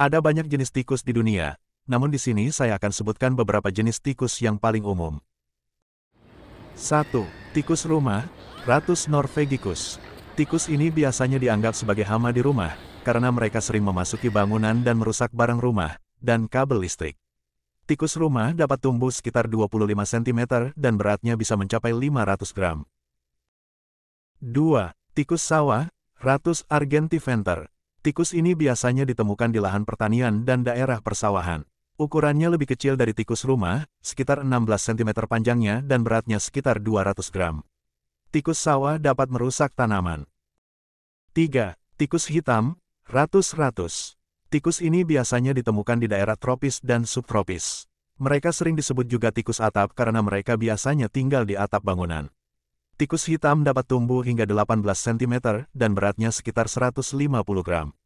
Ada banyak jenis tikus di dunia, namun di sini saya akan sebutkan beberapa jenis tikus yang paling umum. 1. Tikus rumah, Ratus norvegicus. Tikus ini biasanya dianggap sebagai hama di rumah, karena mereka sering memasuki bangunan dan merusak barang rumah, dan kabel listrik. Tikus rumah dapat tumbuh sekitar 25 cm dan beratnya bisa mencapai 500 gram. 2. Tikus sawah, Ratus argentiventer. Tikus ini biasanya ditemukan di lahan pertanian dan daerah persawahan. Ukurannya lebih kecil dari tikus rumah, sekitar 16 cm panjangnya dan beratnya sekitar 200 gram. Tikus sawah dapat merusak tanaman. 3. Tikus hitam, ratus-ratus. Tikus ini biasanya ditemukan di daerah tropis dan subtropis. Mereka sering disebut juga tikus atap karena mereka biasanya tinggal di atap bangunan. Tikus hitam dapat tumbuh hingga 18 cm dan beratnya sekitar 150 gram.